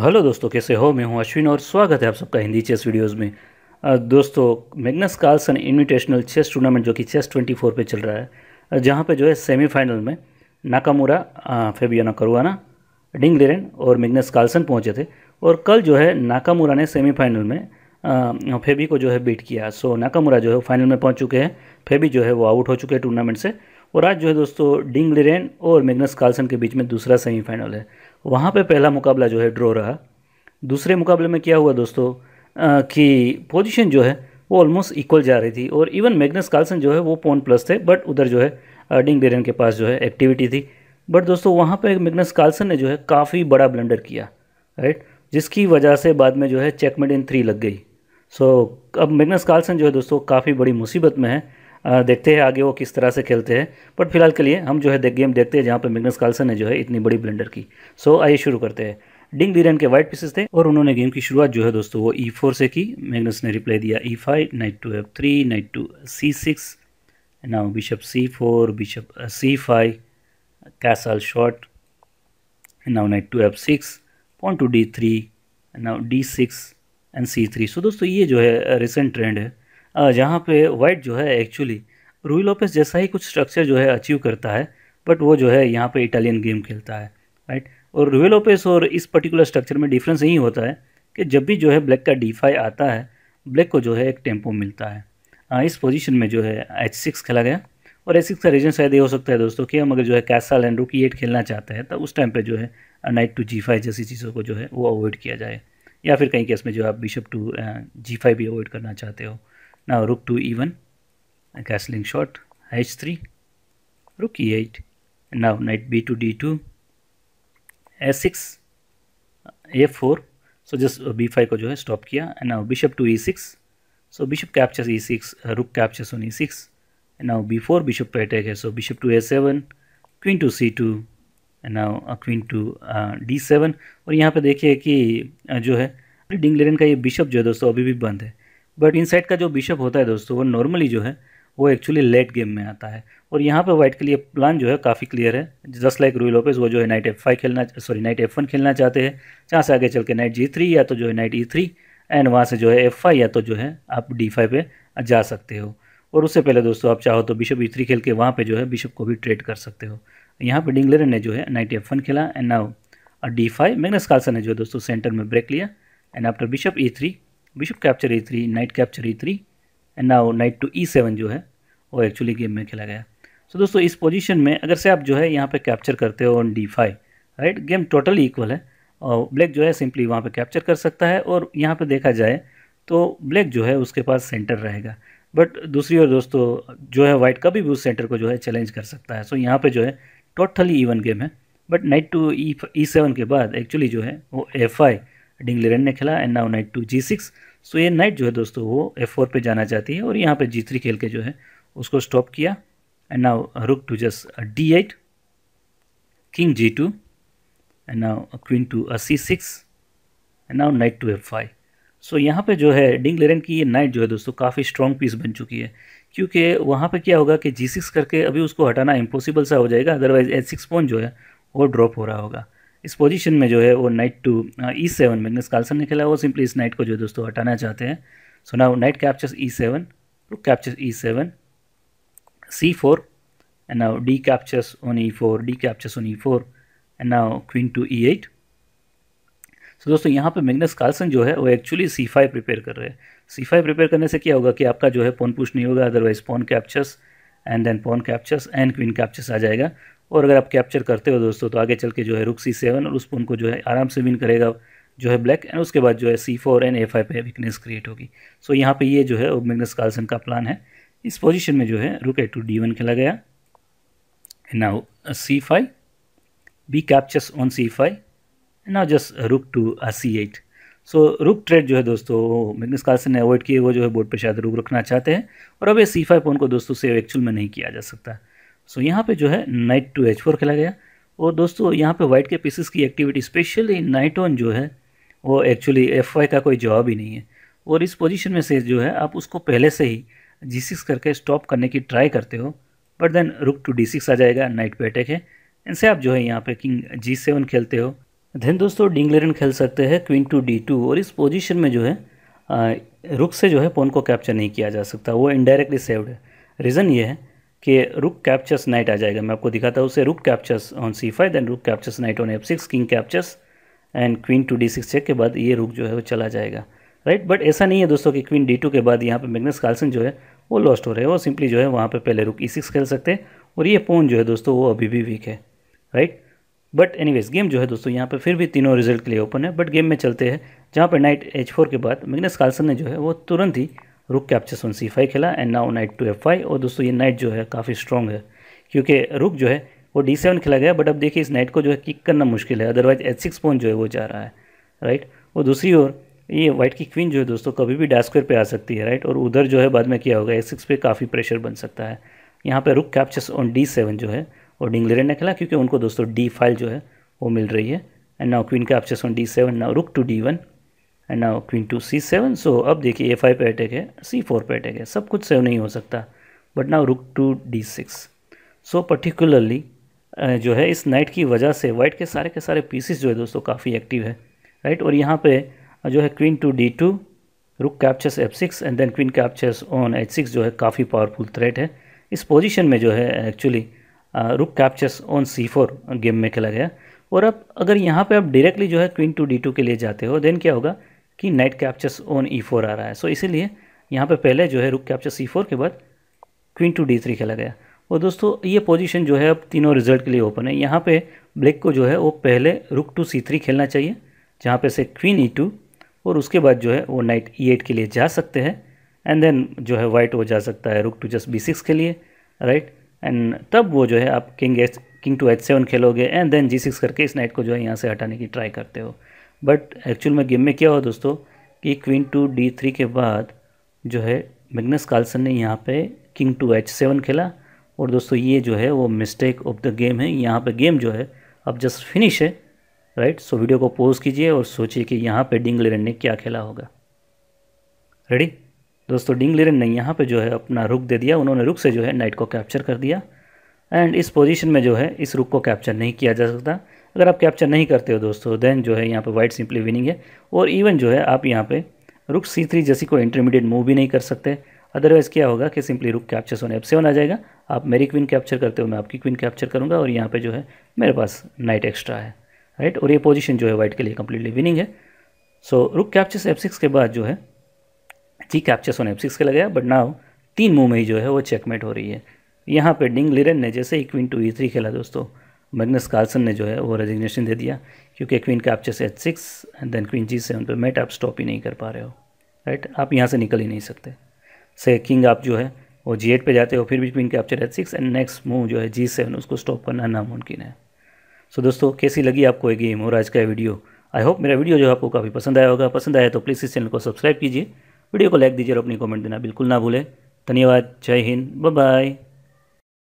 hello दोस्तों कैसे हो मैं हूं अश्विन और स्वागत है आप सबका हिंदी चेस वीडियोस में दोस्तों Magnus Carlsen invitational chess tournament जो कि चेस 24 पे चल रहा है जहां पे जो है सेमीफाइनल में Nakamura Fabiano Caruana Ding Liren और मैग्नस कार्लसन पहुंचे थे और कल जो है नाकामूरा ने सेमीफाइनल में फेबी को जो है बीट किया सो नाकामुरा जो है फाइनल में पहुँच चुके हैं फेबी जो है वो आउट हो चुके हैं टूर्नामेंट से और आज जो है दोस्तों डिंग लेरन और मैग्नस कार्लसन के बीच में दूसरा सेमीफाइनल है वहाँ पे पहला मुकाबला जो है ड्रॉ रहा दूसरे मुकाबले में क्या हुआ दोस्तों कि पोजीशन जो है वो ऑलमोस्ट इक्वल जा रही थी और इवन मैग्नस कार्लसन जो है वो पोन प्लस थे बट उधर जो है अर्डिंग बेरन के पास जो है एक्टिविटी थी बट दोस्तों वहाँ पर मैग्नस कार्लसन ने जो है काफ़ी बड़ा ब्लेंडर किया राइट जिसकी वजह से बाद में जो है चेकमेड इन थ्री लग गई सो so, अब मैग्नस कार्लसन जो है दोस्तों काफ़ी बड़ी मुसीबत में है देखते हैं आगे वो किस तरह से खेलते हैं बट फिलहाल के लिए हम जो है देख गेम देखते हैं जहाँ पर मिगनस कार्लसन ने जो है इतनी बड़ी ब्लेंडर की सो आइए शुरू करते हैं डिंग डीरन के वाइट पीसेस थे और उन्होंने गेम की शुरुआत जो है दोस्तों वो ई e फोर से की मैगनस ने रिप्लाई दिया e e five knight to f three knight to c six now bishop c four bishop c five castle short now knight to f six to to d three now d six and c three so दोस्तों ये जो है recent trend है जहाँ पे white जो है actually रूई लोपेस जैसा ही कुछ स्ट्रक्चर जो है अचीव करता है बट वो जो है यहाँ पे इटालियन गेम खेलता है राइट और रूई लोपेस और इस पर्टिकुलर स्ट्रक्चर में डिफरेंस यही होता है कि जब भी जो है ब्लैक का डी आता है ब्लैक को जो है एक टेम्पो मिलता है इस पोजीशन में जो है एच सिक्स खेला गया और एच सिक्स का रीजन शायद ये हो सकता है दोस्तों कि हम अगर जो है कैसल एंड रुकी एट खेलना चाहते हैं तो उस टाइम पे जो है नाइट टू जी फाइव जैसी चीज़ों को जो है वो अवॉइड किया जाए या फिर कहीं केस में जो है आप बिशप टू जी फाइव भी अवॉइड करना चाहते हो Now rook to e1, a castling shot, h3, rook e8, and now knight b2 d2, a6, a4, so just b5 को जो है stop किया, and now bishop to e6, so bishop captures e6, uh, rook captures on e6, and now b4 bishop to attack है, so bishop to a7, queen to c2, and now a queen to uh, d7, और यहाँ पे देखिए कि जो है डिंगलेरन का ये बिशप जो है दोस्तों अभी भी बंद है बट इन का जो बिशप होता है दोस्तों वो नॉर्मली जो है वो एक्चुअली लेट गेम में आता है और यहाँ पे वाइट के लिए प्लान जो है काफ़ी क्लियर है जस्ट लाइक रूई लोपेस वो जो है नाइट एफ फाइव खेलना सॉरी नाइट एफ वन खेलना चाहते हैं जहाँ से आगे चल के नाइट जी थ्री या तो जो है नाइट ई थ्री एंड वहाँ से जो है एफ फाइव या तो जो है आप डी फाइव पे जा सकते हो और उससे पहले दोस्तों आप चाहो तो बिशप ई थ्री खेल के वहाँ पर जो है बिशप को भी ट्रेड कर सकते हो यहाँ पर डिंगलेर ने जो है नाइट एफ वन खेला and now d five Magnus Carlsen ने जो है दोस्तों सेंटर में ब्रेक लिया and after bishop e three bishop capture a three knight capture a three and now knight to e seven जो है वो एक्चुअली गेम में खेला गया सो so, दोस्तों इस पोजीशन में अगर से आप जो है यहाँ पे कैप्चर करते हो on d five right game totally equal है और ब्लैक जो है सिंपली वहाँ पे कैप्चर कर सकता है और यहाँ पे देखा जाए तो ब्लैक जो है उसके पास सेंटर रहेगा बट दूसरी ओर दोस्तों जो है वाइट कभी भी उस सेंटर को जो है चैलेंज कर सकता है सो so, यहाँ पर जो है टोटली इवन गेम है but knight to e seven के बाद एक्चुअली जो है वो एफ आई डिंगलेरन ने खेला and now knight to g six so ये नाइट जो है दोस्तों वो एफ फोर पर जाना चाहती है और यहाँ पर जी थ्री खेल के जो है उसको स्टॉप किया and now rook to just d eight king g two and and queen to c six and now knight to f five so यहाँ पे जो है डिंगलेरन की ये नाइट जो है दोस्तों काफ़ी स्ट्रॉन्ग पीस बन चुकी है क्योंकि वहाँ पे क्या होगा कि जी सिक्स करके अभी उसको हटाना इम्पॉसिबल सा हो जाएगा अदरवाइज एच सिक्स पॉइंट जो है वो ड्रॉप हो रहा होगा इस पोजीशन में जो है वो knight to e seven Magnus Carlsen ने खेला वो सिंपली इस नाइट को जो है दोस्तों हटाना चाहते हैं so now knight captures e seven rook captures e seven c four and captures now e four d captures d e four and now queen to e eight so दोस्तों यहाँ पे मैग्नस कार्लसन जो है वो actually see five prepare कर रहे हैं सी five prepare करने से क्या होगा कि आपका जो है पोन पुश नहीं होगा otherwise pawn captures and then pawn captures and queen captures आ जाएगा और अगर आप कैप्चर करते हो दोस्तों तो आगे चल के जो है रुक सी सेवन और उस पोन को जो है आराम से विन करेगा जो है ब्लैक एंड उसके बाद जो है c four and a five पे वीकनेस क्रिएट होगी सो यहाँ पे ये जो है मैग्नस कार्लसन का प्लान है इस पोजीशन में जो है रुक ए टू डी वन खेला गया now c five b captures on c five now just rook to c eight so rook trade जो है दोस्तों मैग्नस कार्लसन ने अवॉइड किए वो जो है बोर्ड पर शायद रुक रखना चाहते हैं और अब ये सी फाइव पोन को दोस्तों सेव एक्चुअल में नहीं किया जा सकता सो यहाँ पे जो है नाइट टू एच फोर खेला गया और दोस्तों यहाँ पे वाइट के पीसेस की एक्टिविटी स्पेशली नाइट ऑन जो है वो एक्चुअली एफ वाई का कोई जवाब ही नहीं है और इस पोजीशन में से जो है आप उसको पहले से ही जी सिक्स करके स्टॉप करने की ट्राई करते हो but then rook to d six आ जाएगा नाइट पे अटैक है इनसे आप जो है यहाँ पे किंग जी सेवन खेलते हो देन दोस्तों डिंगलेरन खेल सकते हैं क्वीन टू डी टू और इस पोजीशन में जो है रुक से जो है पोन को कैप्चर नहीं किया जा सकता वो इनडायरेक्टली सेव्ड है रीज़न ये है कि रुक कैप्चर्स नाइट आ जाएगा मैं आपको दिखाता हूँ उसे rook captures on c five then rook captures knight on f six king captures and queen to d six check के बाद ये रुक जो है वो चला जाएगा राइट बट ऐसा नहीं है दोस्तों कि क्वीन डी टू के बाद यहाँ पे मैग्नस कार्लसन जो है वो लॉस्ट हो रहे हैं वो सिंपली जो है वहाँ पे पहले रुक ई सिक्स खेल सकते हैं और ये पोन जो है दोस्तों वो अभी भी वीक है राइट बट वेज गेम जो है दोस्तों यहाँ पर फिर भी तीनों रिजल्ट के लिए ओपन है बट गेम में चलते हैं जहाँ पर नाइट एच फोर के बाद मैग्नस कार्लसन ने जो है वो तुरंत ही रुक के आप सी फाइव खेला and now knight to f five और दोस्तों ये नाइट जो है काफ़ी स्ट्रॉन्ग है क्योंकि रुक जो है वो डी सेवन खेला गया बट अब देखिए इस नाइट को जो है किक करना मुश्किल है अदरवाइज एच सिक्स पॉइंट जो है वो जा रहा है राइट और दूसरी ओर ये वाइट की क्वीन जो है दोस्तों कभी भी डास्क्वेयर पे आ सकती है राइट और उधर जो है बाद में क्या होगा एच सिक्स पे काफ़ी प्रेशर बन सकता है यहाँ पे रुक कैप्चर्स ऑन डी सेवन जो है और डिंगलेरन ने खेला क्योंकि उनको दोस्तों डी फाइव जो है वो मिल रही है and now queen captures on d seven now rook to d one and now queen to c seven so अब देखिए ए फाइव पर अटैक है सी फोर पे अटैक है सब कुछ सेव नहीं हो सकता but now rook to d six so particularly जो है इस नाइट की वजह से वाइट के सारे के सारे पीसेस जो है दोस्तों काफ़ी एक्टिव है राइट और यहाँ पे जो है queen to D two rook captures F six and then queen captures on H six जो है काफ़ी पावरफुल थ्रेट है इस पोजीशन में जो है actually rook captures on C four game में खेला गया और अब अगर यहाँ पे आप डायरेक्टली जो है क्वीन टू डी टू के लिए जाते हो देन क्या होगा कि knight captures on E e four आ रहा है सो so, इसीलिए यहाँ पे पहले जो है रुक कैप्चर सी e फोर के बाद क्वीन टू डी थ्री खेला गया और दोस्तों ये पोजीशन जो है अब तीनों रिजल्ट के लिए ओपन है यहाँ पे ब्लैक को जो है वो पहले रुक टू सी थ्री खेलना चाहिए जहाँ पे से क्वीन ई टू और उसके बाद जो है वो नाइट ई एट के लिए जा सकते हैं एंड देन जो है वाइट वो जा सकता है रुक टू जस्ट बी सिक्स के लिए राइट एंड तब वो जो है आप king H king to H seven खेलोगे एंड देन जी सिक्स करके इस नाइट को जो है यहाँ से हटाने की ट्राई करते हो बट एक्चुअल में गेम में क्या हुआ दोस्तों कि क्वीन टू डी थ्री के बाद जो है मैग्नस कार्लसन ने यहाँ पे किंग टू एच सेवन खेला और दोस्तों ये जो है वो मिस्टेक ऑफ द गेम है यहाँ पे गेम जो है अब जस्ट फिनिश है राइट सो वीडियो को पोज़ कीजिए और सोचिए कि यहाँ पे डिंग लेरन ने क्या खेला होगा रेडी दोस्तों डिंग लेरन ने यहाँ पर जो है अपना रुख दे दिया उन्होंने रुख से जो है नाइट को कैप्चर कर दिया एंड इस पोजीशन में जो है इस रुक को कैप्चर नहीं किया जा सकता अगर आप कैप्चर नहीं करते हो दोस्तों देन जो है यहाँ पर वाइट सिंपली विनिंग है और इवन जो है आप यहाँ पर रुक सी थ्री जैसी कोई इंटरमीडिएट मूव भी नहीं कर सकते अदरवाइज़ क्या होगा कि सिंपली रुक कैप्चर सोने एफ सेवन आ जाएगा आप मेरी क्वीन कैप्चर करते हो मैं आपकी क्वीन कैप्चर करूँगा और यहाँ पे जो है मेरे पास नाइट एक्स्ट्रा है राइट और ये पोजीशन जो है वाइट के लिए कम्प्लीटली विनिंग है so so, rook capture F six के बाद जो है जी कैप्चर सोने एफ सिक्स का लगाया बट नाव तीन मूव में ही जो है वो चेकमेट हो रही है यहाँ पर डिंग लिरन ने जैसे ही क्वीन टू ई थ्री खेला दोस्तों मैग्नस कार्लसन ने जो है वो रेजिग्नेशन दे दिया क्योंकि queen captures H six and then queen G seven पर मेट आप स्टॉप ही नहीं कर पा रहे हो राइट आप यहाँ से निकल ही नहीं सकते से किंग आप जो है वो जी एट पर जाते हो फिर भी queen capture H six and next move जो है जी सेवन उसको स्टॉप करना नामुमकिन है सो so, दोस्तों कैसी लगी आपको एक गेम और आज का वीडियो आई होप मेरा वीडियो जो आपको काफ़ी पसंद आया होगा पसंद आया तो प्लीज़ इस चैनल को सब्सक्राइब कीजिए वीडियो को लाइक दीजिए और अपनी कमेंट देना बिल्कुल ना भूलें धन्यवाद जय हिंद बाय